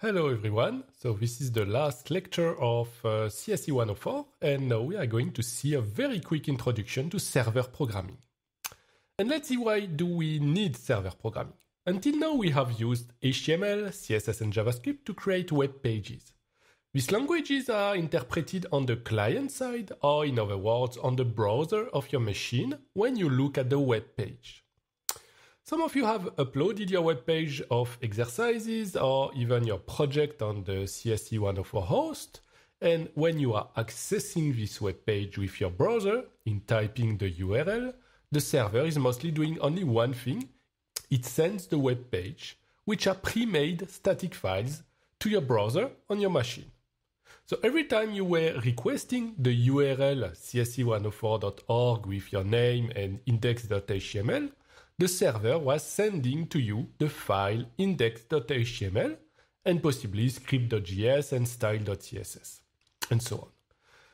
Hello everyone, so this is the last lecture of uh, CSE 104 and now uh, we are going to see a very quick introduction to server programming. And let's see why do we need server programming. Until now we have used HTML, CSS and JavaScript to create web pages. These languages are interpreted on the client side or in other words on the browser of your machine when you look at the web page. Some of you have uploaded your webpage of exercises or even your project on the CSE 104 host. And when you are accessing this webpage with your browser in typing the URL, the server is mostly doing only one thing. It sends the webpage, which are pre-made static files, to your browser on your machine. So every time you were requesting the URL csc104.org with your name and index.html, the server was sending to you the file index.html and possibly script.js and style.css and so on.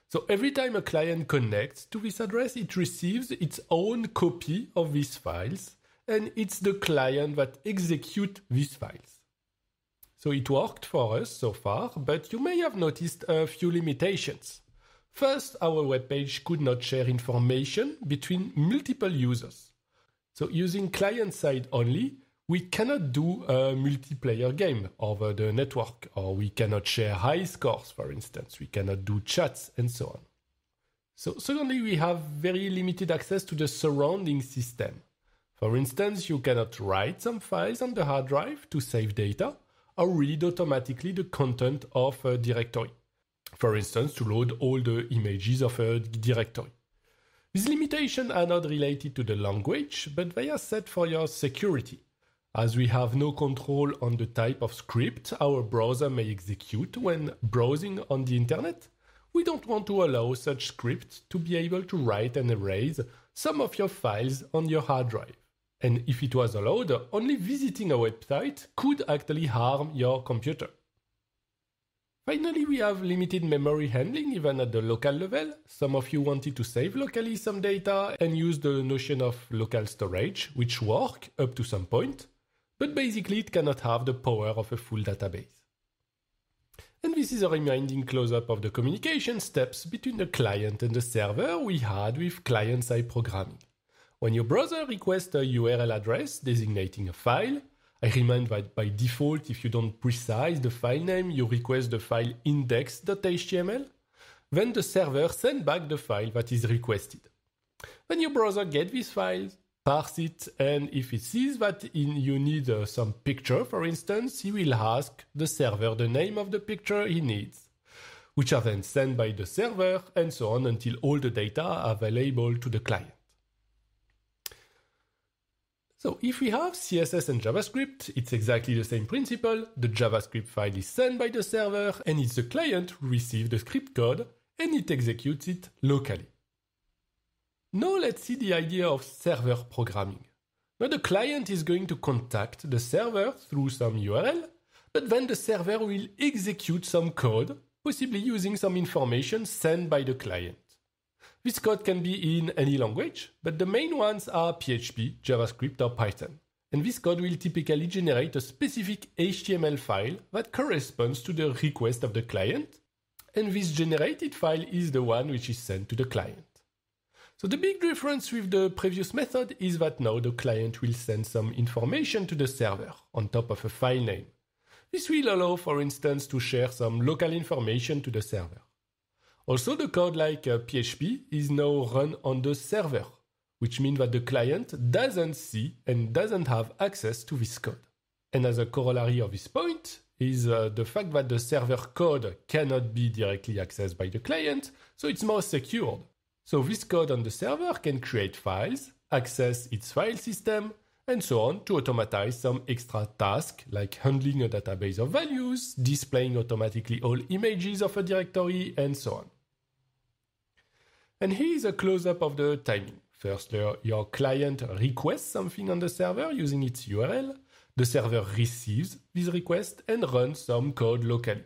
So every time a client connects to this address, it receives its own copy of these files and it's the client that executes these files. So it worked for us so far, but you may have noticed a few limitations. First, our web page could not share information between multiple users. So using client side only, we cannot do a multiplayer game over the network, or we cannot share high scores, for instance. We cannot do chats and so on. So, secondly, we have very limited access to the surrounding system. For instance, you cannot write some files on the hard drive to save data or read automatically the content of a directory. For instance, to load all the images of a directory. These limitations are not related to the language, but they are set for your security. As we have no control on the type of script our browser may execute when browsing on the internet, we don't want to allow such scripts to be able to write and erase some of your files on your hard drive. And if it was allowed, only visiting a website could actually harm your computer. Finally, we have limited memory handling even at the local level. Some of you wanted to save locally some data and use the notion of local storage, which work up to some point, but basically it cannot have the power of a full database. And this is a reminding close-up of the communication steps between the client and the server we had with client-side programming. When your browser requests a URL address designating a file, I remind that by default, if you don't precise the file name, you request the file index.html. Then the server sends back the file that is requested. Then your browser gets this file, parse it, and if it sees that in, you need uh, some picture, for instance, he will ask the server the name of the picture he needs, which are then sent by the server, and so on until all the data are available to the client. So if we have CSS and JavaScript, it's exactly the same principle. The JavaScript file is sent by the server and it's the client who receives the script code and it executes it locally. Now let's see the idea of server programming. Now the client is going to contact the server through some URL, but then the server will execute some code, possibly using some information sent by the client. This code can be in any language, but the main ones are PHP, JavaScript, or Python. And this code will typically generate a specific HTML file that corresponds to the request of the client, and this generated file is the one which is sent to the client. So the big difference with the previous method is that now the client will send some information to the server on top of a file name. This will allow, for instance, to share some local information to the server. Also, the code like uh, PHP is now run on the server, which means that the client doesn't see and doesn't have access to this code. And as a corollary of this point is uh, the fact that the server code cannot be directly accessed by the client, so it's more secured. So this code on the server can create files, access its file system, and so on to automatize some extra tasks like handling a database of values, displaying automatically all images of a directory, and so on. And here's a close-up of the timing. First, your client requests something on the server using its URL. The server receives this request and runs some code locally.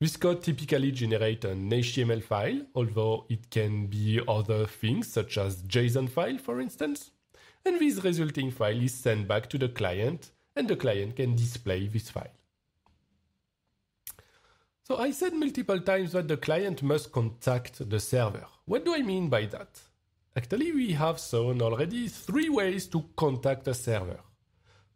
This code typically generates an HTML file, although it can be other things such as JSON file, for instance. And this resulting file is sent back to the client, and the client can display this file. So I said multiple times that the client must contact the server. What do I mean by that? Actually, we have shown already three ways to contact a server.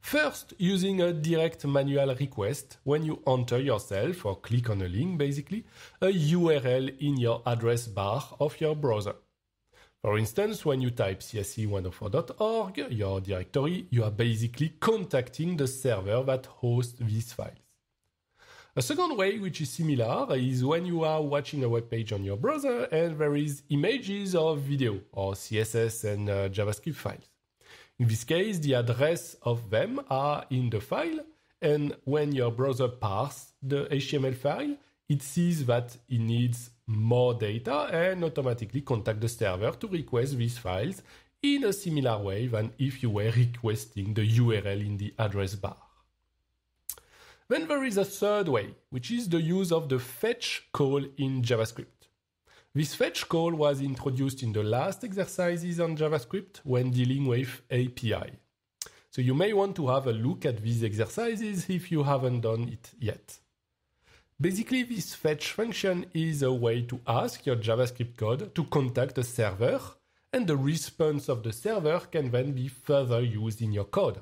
First, using a direct manual request when you enter yourself or click on a link, basically, a URL in your address bar of your browser. For instance, when you type cse 104org your directory, you are basically contacting the server that hosts these files. A second way, which is similar, is when you are watching a web page on your browser and there is images or video or CSS and uh, JavaScript files. In this case, the address of them are in the file, and when your browser parses the HTML file, it sees that it needs more data and automatically contact the server to request these files in a similar way than if you were requesting the URL in the address bar. Then there is a third way, which is the use of the fetch call in JavaScript. This fetch call was introduced in the last exercises on JavaScript when dealing with API. So you may want to have a look at these exercises if you haven't done it yet. Basically, this fetch function is a way to ask your JavaScript code to contact a server, and the response of the server can then be further used in your code.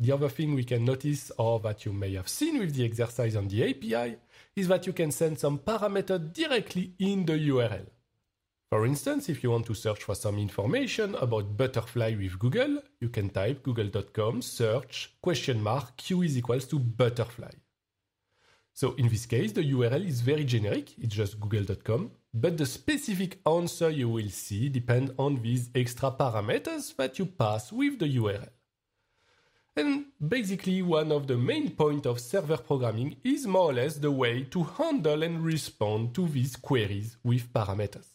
The other thing we can notice or that you may have seen with the exercise on the API is that you can send some parameter directly in the URL. For instance, if you want to search for some information about butterfly with Google, you can type google.com search question mark q is equals to butterfly. So in this case, the URL is very generic, it's just google.com, but the specific answer you will see depend on these extra parameters that you pass with the URL. And basically one of the main points of server programming is more or less the way to handle and respond to these queries with parameters.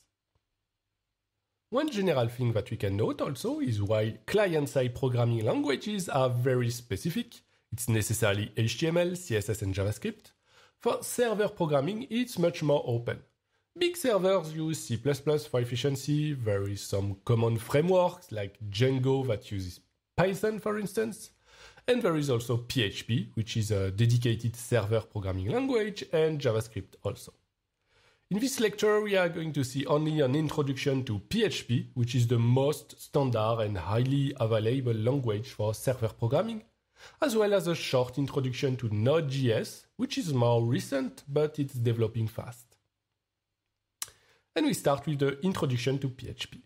One general thing that we can note also is while client-side programming languages are very specific, it's necessarily HTML, CSS, and JavaScript, for server programming it's much more open. Big servers use C++ for efficiency, there is some common frameworks like Django that uses Python for instance, and there is also PHP, which is a dedicated server programming language, and JavaScript also. In this lecture, we are going to see only an introduction to PHP, which is the most standard and highly available language for server programming, as well as a short introduction to Node.js, which is more recent, but it's developing fast. And we start with the introduction to PHP.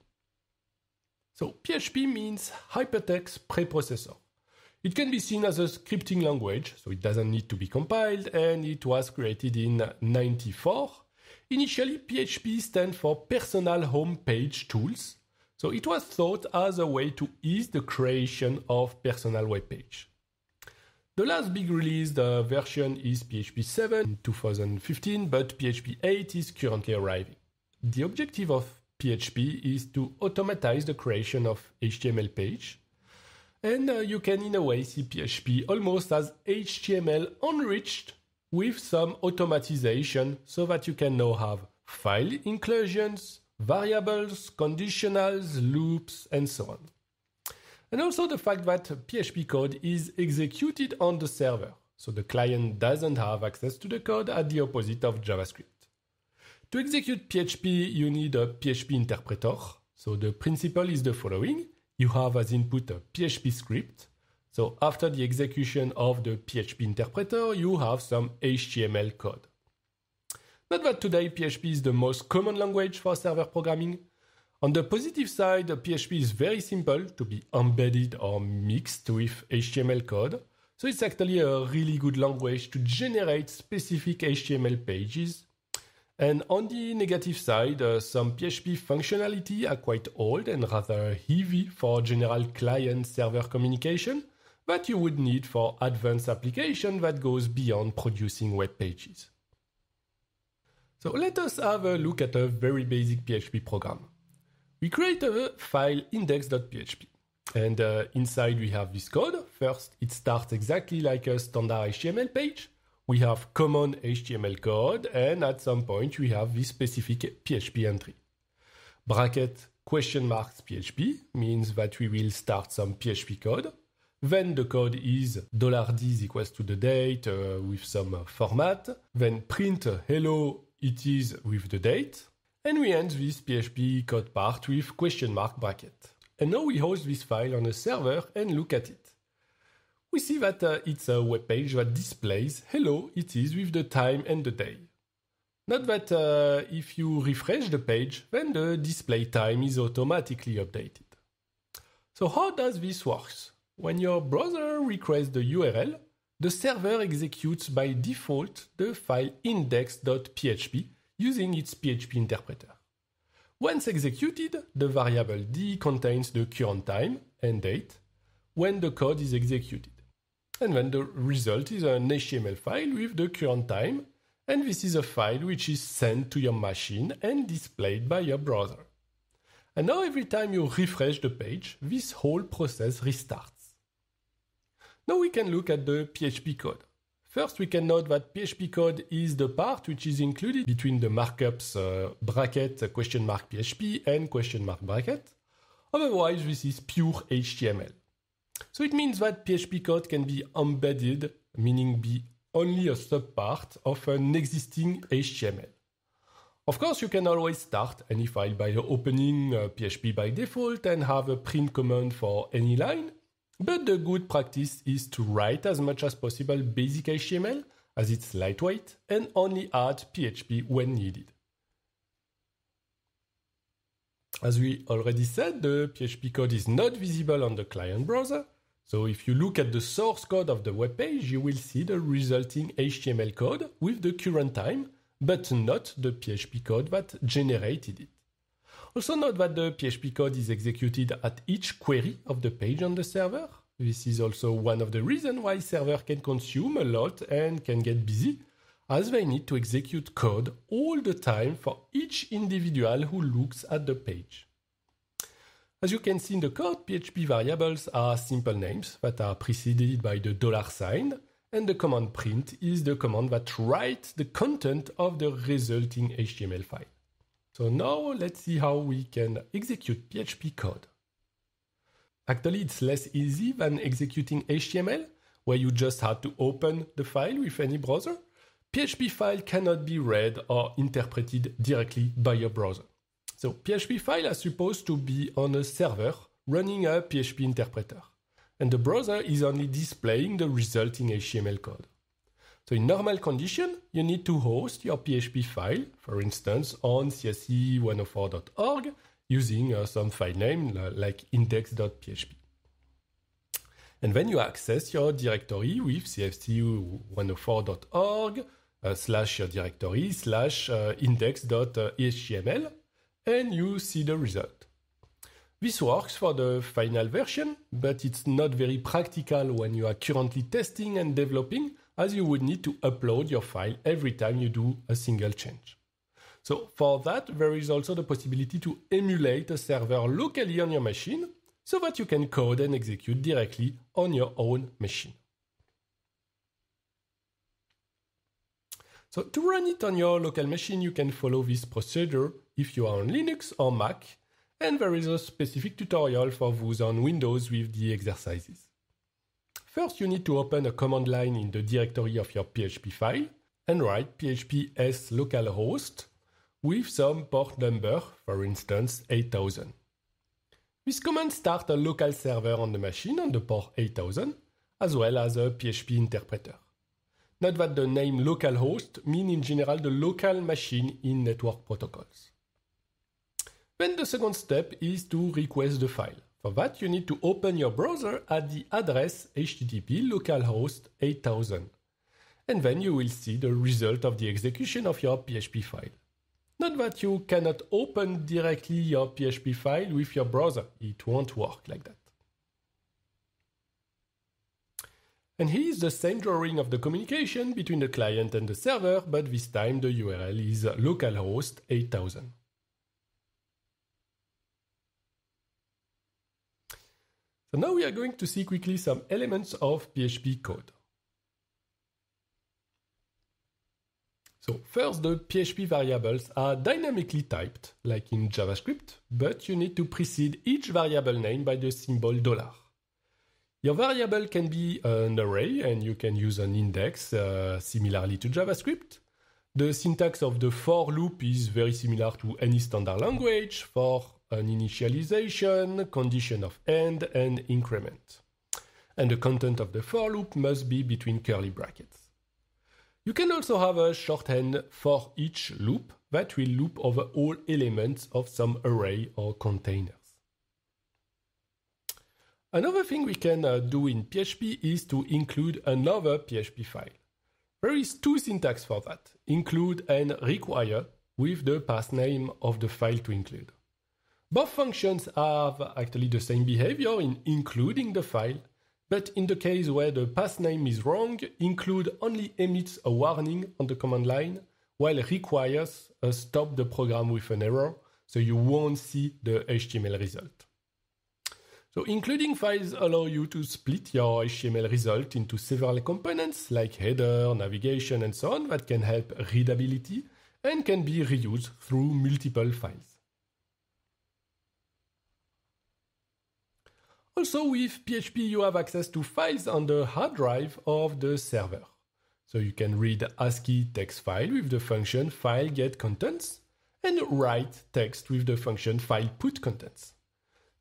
So PHP means Hypertext Preprocessor. It can be seen as a scripting language, so it doesn't need to be compiled, and it was created in 94. Initially, PHP stands for Personal Home Page Tools, so it was thought as a way to ease the creation of personal web page. The last big released uh, version is PHP 7 in 2015, but PHP 8 is currently arriving. The objective of PHP is to automatize the creation of HTML page and uh, you can, in a way, see PHP almost as HTML enriched with some automatization so that you can now have file inclusions, variables, conditionals, loops, and so on. And also the fact that PHP code is executed on the server, so the client doesn't have access to the code at the opposite of JavaScript. To execute PHP, you need a PHP interpreter. So the principle is the following you have as input a PHP script. So after the execution of the PHP interpreter, you have some HTML code. Not that today PHP is the most common language for server programming. On the positive side, PHP is very simple to be embedded or mixed with HTML code. So it's actually a really good language to generate specific HTML pages and on the negative side, uh, some PHP functionality are quite old and rather heavy for general client-server communication that you would need for advanced application that goes beyond producing web pages. So let us have a look at a very basic PHP program. We create a file index.php. And uh, inside we have this code. First, it starts exactly like a standard HTML page we have common HTML code, and at some point we have this specific PHP entry. Bracket question marks PHP means that we will start some PHP code. Then the code is $d is equals to the date uh, with some uh, format. Then print uh, hello it is with the date. And we end this PHP code part with question mark bracket. And now we host this file on a server and look at it we see that uh, it's a web page that displays hello, it is with the time and the day. Note that uh, if you refresh the page, then the display time is automatically updated. So how does this works? When your browser requests the URL, the server executes by default the file index.php using its PHP interpreter. Once executed, the variable d contains the current time and date when the code is executed and then the result is an HTML file with the current time, and this is a file which is sent to your machine and displayed by your browser. And now every time you refresh the page, this whole process restarts. Now we can look at the PHP code. First, we can note that PHP code is the part which is included between the markups uh, bracket uh, question mark PHP and question mark bracket. Otherwise, this is pure HTML. So it means that PHP code can be embedded, meaning be only a subpart of an existing HTML. Of course, you can always start any file by opening PHP uh, by default and have a print command for any line. But the good practice is to write as much as possible basic HTML as it's lightweight and only add PHP when needed. As we already said, the PHP code is not visible on the client browser, so if you look at the source code of the web page, you will see the resulting HTML code with the current time, but not the PHP code that generated it. Also note that the PHP code is executed at each query of the page on the server. This is also one of the reasons why server can consume a lot and can get busy, as they need to execute code all the time for each individual who looks at the page. As you can see in the code, PHP variables are simple names that are preceded by the dollar sign, and the command print is the command that writes the content of the resulting HTML file. So now let's see how we can execute PHP code. Actually, it's less easy than executing HTML, where you just had to open the file with any browser. PHP file cannot be read or interpreted directly by your browser. So PHP file are supposed to be on a server running a PHP interpreter. And the browser is only displaying the resulting HTML code. So in normal condition, you need to host your PHP file, for instance, on cse104.org using uh, some file name like index.php. And then you access your directory with cfc104.org uh, slash your directory slash uh, index.html and you see the result. This works for the final version, but it's not very practical when you are currently testing and developing, as you would need to upload your file every time you do a single change. So for that, there is also the possibility to emulate a server locally on your machine so that you can code and execute directly on your own machine. So to run it on your local machine, you can follow this procedure if you are on Linux or Mac, and there is a specific tutorial for those on Windows with the exercises. First, you need to open a command line in the directory of your PHP file and write php s localhost with some port number, for instance 8000. This command starts a local server on the machine on the port 8000, as well as a PHP interpreter. Note that the name localhost mean in general the local machine in network protocols. Then the second step is to request the file. For that, you need to open your browser at the address http localhost 8000. And then you will see the result of the execution of your PHP file. Note that you cannot open directly your PHP file with your browser. It won't work like that. and here's the same drawing of the communication between the client and the server, but this time the URL is localhost 8000. So now we are going to see quickly some elements of PHP code. So first, the PHP variables are dynamically typed, like in JavaScript, but you need to precede each variable name by the symbol dollar. Your variable can be an array and you can use an index uh, similarly to JavaScript. The syntax of the for loop is very similar to any standard language for an initialization, condition of end, and increment. And the content of the for loop must be between curly brackets. You can also have a shorthand for each loop that will loop over all elements of some array or container. Another thing we can uh, do in PHP is to include another PHP file. There is two syntax for that, include and require with the path name of the file to include. Both functions have actually the same behavior in including the file, but in the case where the path name is wrong, include only emits a warning on the command line, while requires a uh, stop the program with an error, so you won't see the HTML result. So including files allow you to split your HTML result into several components like header, navigation, and so on that can help readability and can be reused through multiple files. Also with PHP you have access to files on the hard drive of the server. So you can read ASCII text file with the function file get contents and write text with the function file put contents.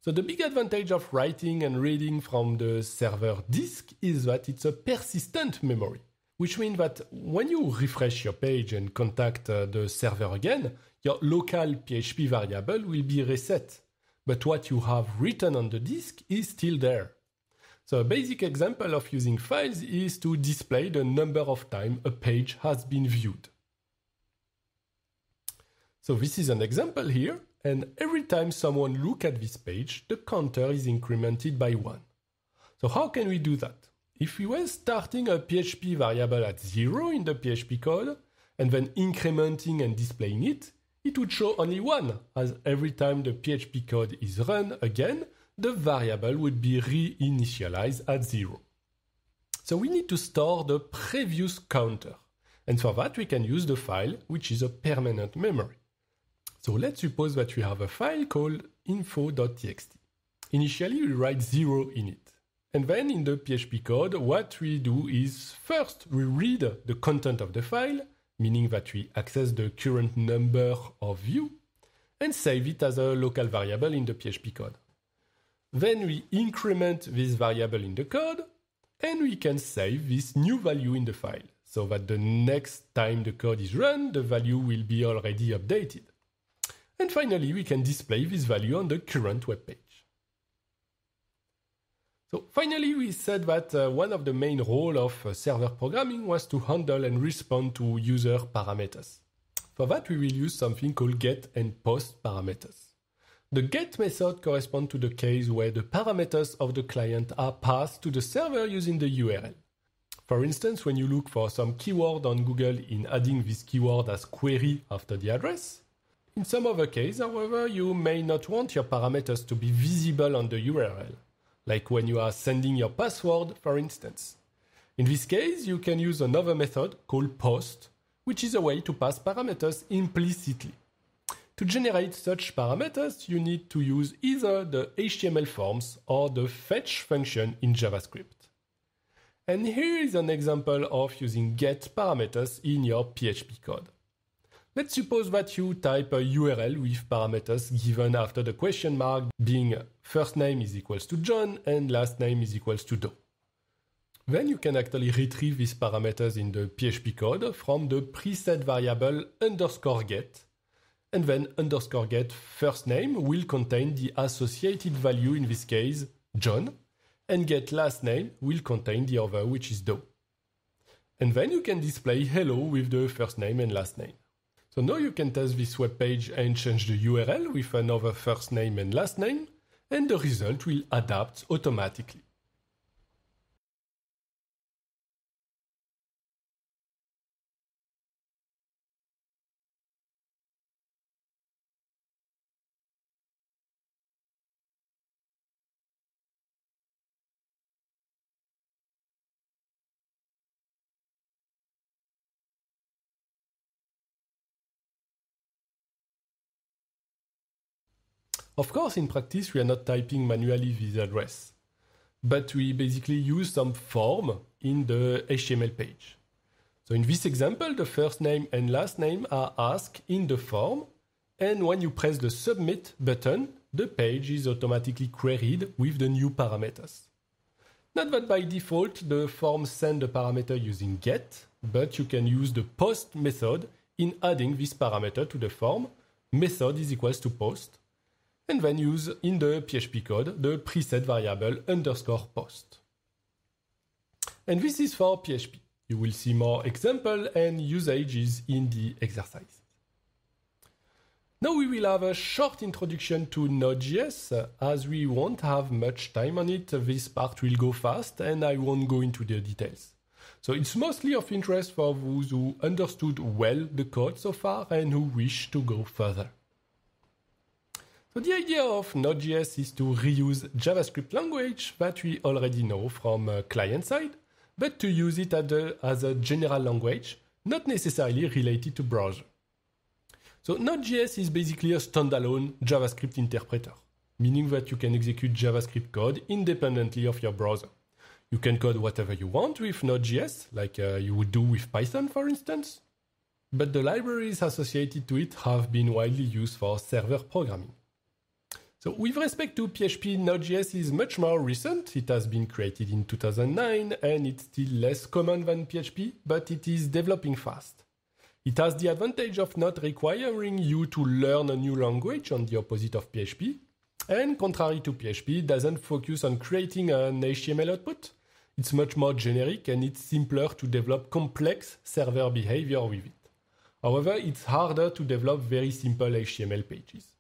So the big advantage of writing and reading from the server disk is that it's a persistent memory, which means that when you refresh your page and contact uh, the server again, your local PHP variable will be reset. But what you have written on the disk is still there. So a basic example of using files is to display the number of times a page has been viewed. So this is an example here and every time someone look at this page, the counter is incremented by 1. So how can we do that? If we were starting a PHP variable at 0 in the PHP code, and then incrementing and displaying it, it would show only 1, as every time the PHP code is run again, the variable would be reinitialized at 0. So we need to store the previous counter, and for that we can use the file, which is a permanent memory. So let's suppose that we have a file called info.txt. Initially, we write zero in it. And then in the PHP code, what we do is first we read the content of the file, meaning that we access the current number of view, and save it as a local variable in the PHP code. Then we increment this variable in the code, and we can save this new value in the file, so that the next time the code is run, the value will be already updated. And finally, we can display this value on the current web page. So finally, we said that uh, one of the main role of uh, server programming was to handle and respond to user parameters. For that, we will use something called get and post parameters. The get method corresponds to the case where the parameters of the client are passed to the server using the URL. For instance, when you look for some keyword on Google in adding this keyword as query after the address, in some other case, however, you may not want your parameters to be visible on the URL, like when you are sending your password, for instance. In this case, you can use another method called post, which is a way to pass parameters implicitly. To generate such parameters, you need to use either the HTML forms or the fetch function in JavaScript. And here is an example of using get parameters in your PHP code. Let's suppose that you type a URL with parameters given after the question mark being first name is equals to John and last name is equals to Doe. Then you can actually retrieve these parameters in the PHP code from the preset variable underscore get. And then underscore get first name will contain the associated value, in this case, John, and get last name will contain the other, which is Doe. And then you can display hello with the first name and last name. So now you can test this web page and change the URL with another first name and last name, and the result will adapt automatically. Of course, in practice, we are not typing manually this address, but we basically use some form in the HTML page. So in this example, the first name and last name are asked in the form, and when you press the submit button, the page is automatically queried with the new parameters. Not that by default the form sends the parameter using get, but you can use the post method in adding this parameter to the form. Method is equals to post, and then use in the PHP code the preset variable underscore post. And this is for PHP. You will see more example and usages in the exercise. Now we will have a short introduction to Node.js. As we won't have much time on it, this part will go fast and I won't go into the details. So it's mostly of interest for those who understood well the code so far and who wish to go further. So the idea of Node.js is to reuse JavaScript language that we already know from uh, client side, but to use it as a general language, not necessarily related to browser. So Node.js is basically a standalone JavaScript interpreter, meaning that you can execute JavaScript code independently of your browser. You can code whatever you want with Node.js, like uh, you would do with Python, for instance. But the libraries associated to it have been widely used for server programming. So with respect to PHP, Node.js is much more recent. It has been created in 2009 and it's still less common than PHP, but it is developing fast. It has the advantage of not requiring you to learn a new language on the opposite of PHP. And contrary to PHP, doesn't focus on creating an HTML output. It's much more generic and it's simpler to develop complex server behavior with it. However, it's harder to develop very simple HTML pages.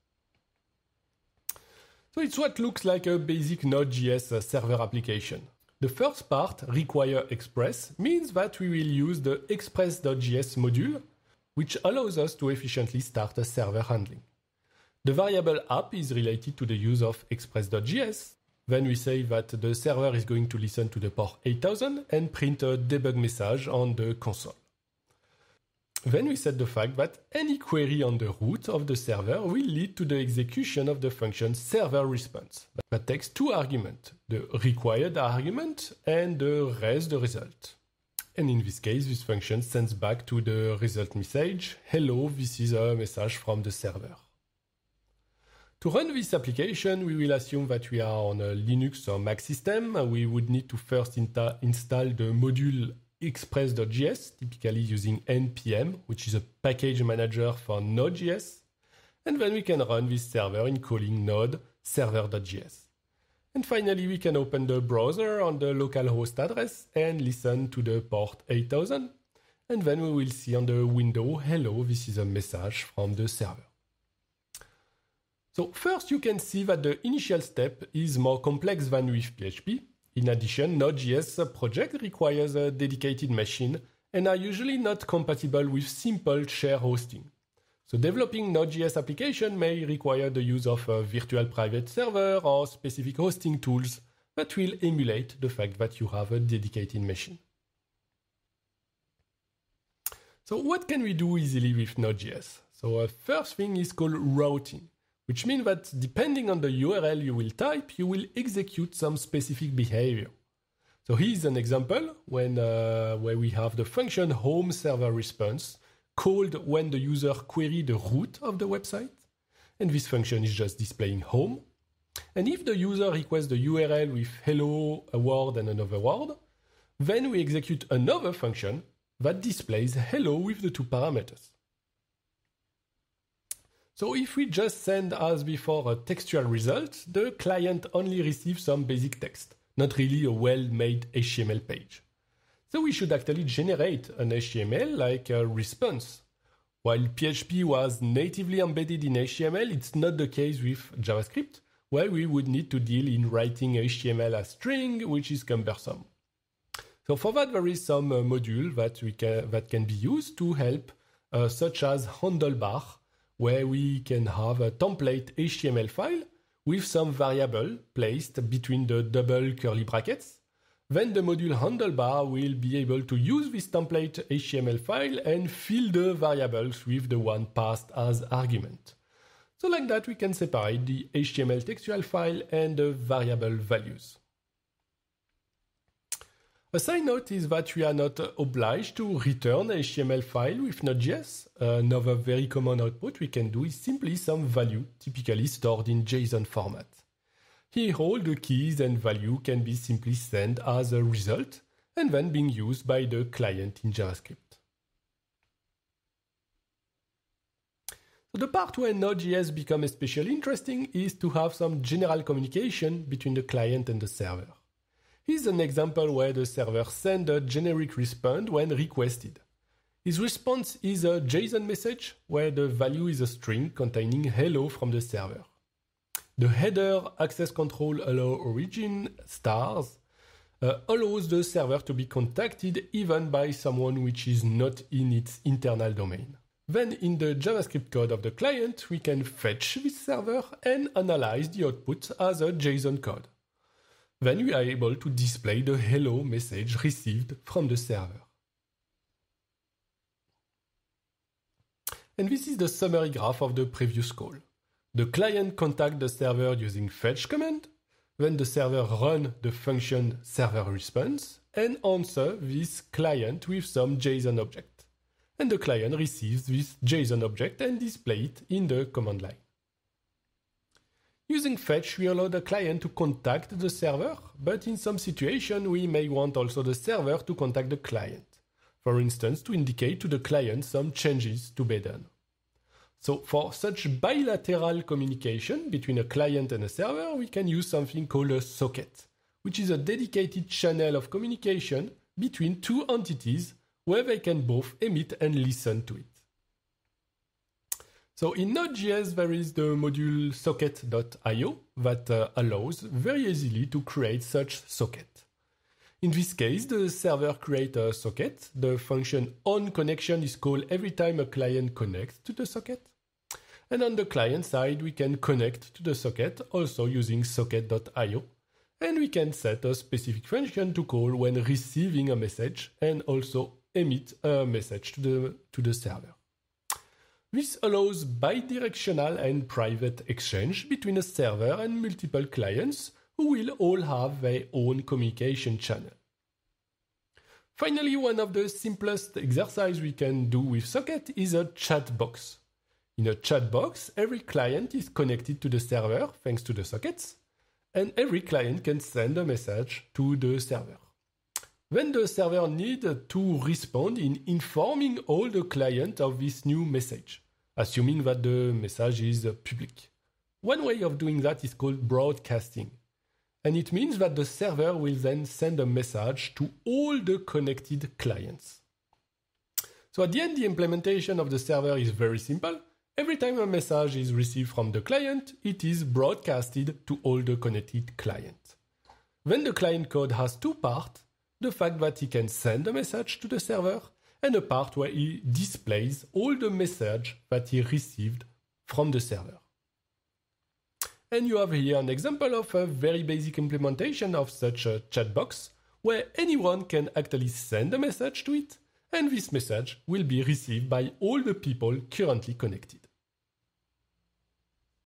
So it's what looks like a basic Node.js server application. The first part, require express, means that we will use the express.js module, which allows us to efficiently start a server handling. The variable app is related to the use of express.js. Then we say that the server is going to listen to the port 8000 and print a debug message on the console. Then we set the fact that any query on the root of the server will lead to the execution of the function server response. That takes two arguments, the required argument and the rest the result. And in this case, this function sends back to the result message, hello, this is a message from the server. To run this application, we will assume that we are on a Linux or Mac system. We would need to first install the module Express.js, typically using npm, which is a package manager for Node.js. And then we can run this server in calling node server.js. And finally, we can open the browser on the local host address and listen to the port 8000. And then we will see on the window, hello, this is a message from the server. So first, you can see that the initial step is more complex than with PHP in addition, Node.js project requires a dedicated machine and are usually not compatible with simple share hosting. So developing Node.js application may require the use of a virtual private server or specific hosting tools that will emulate the fact that you have a dedicated machine. So what can we do easily with Node.js? So a uh, first thing is called routing which means that depending on the URL you will type, you will execute some specific behavior. So here's an example when, uh, where we have the function home server response called when the user query the root of the website. And this function is just displaying home. And if the user requests the URL with hello, a word, and another word, then we execute another function that displays hello with the two parameters. So if we just send as before a textual result, the client only receives some basic text, not really a well-made HTML page. So we should actually generate an HTML like a response. While PHP was natively embedded in HTML, it's not the case with JavaScript, where we would need to deal in writing HTML as string, which is cumbersome. So for that, there is some uh, module that, we can, that can be used to help, uh, such as handlebar, where we can have a template HTML file with some variable placed between the double curly brackets. Then the module handlebar will be able to use this template HTML file and fill the variables with the one passed as argument. So like that, we can separate the HTML textual file and the variable values. A side note is that we are not obliged to return a HTML file with Node.js. Uh, another very common output we can do is simply some value, typically stored in JSON format. Here all the keys and value can be simply sent as a result and then being used by the client in JavaScript. So the part where Node.js becomes especially interesting is to have some general communication between the client and the server. Here's an example where the server sends a generic response when requested. His response is a JSON message where the value is a string containing hello from the server. The header access control allow origin stars uh, allows the server to be contacted even by someone which is not in its internal domain. Then in the JavaScript code of the client, we can fetch this server and analyze the output as a JSON code. Then we are able to display the hello message received from the server. And this is the summary graph of the previous call. The client contact the server using fetch command, then the server run the function server response and answer this client with some JSON object. And the client receives this JSON object and display it in the command line. Using fetch, we allow the client to contact the server, but in some situations, we may want also the server to contact the client. For instance, to indicate to the client some changes to be done. So for such bilateral communication between a client and a server, we can use something called a socket, which is a dedicated channel of communication between two entities where they can both emit and listen to it. So in Node.js, there is the module socket.io that uh, allows very easily to create such socket. In this case, the server creates a socket. The function onConnection is called every time a client connects to the socket. And on the client side, we can connect to the socket also using socket.io. And we can set a specific function to call when receiving a message and also emit a message to the, to the server. This allows bidirectional and private exchange between a server and multiple clients who will all have their own communication channel. Finally, one of the simplest exercises we can do with Socket is a chat box. In a chat box, every client is connected to the server thanks to the sockets, and every client can send a message to the server. When the server needs to respond in informing all the client of this new message, assuming that the message is public. One way of doing that is called broadcasting. And it means that the server will then send a message to all the connected clients. So at the end, the implementation of the server is very simple. Every time a message is received from the client, it is broadcasted to all the connected clients. When the client code has two parts the fact that he can send a message to the server and a part where he displays all the message that he received from the server. And you have here an example of a very basic implementation of such a chat box where anyone can actually send a message to it and this message will be received by all the people currently connected.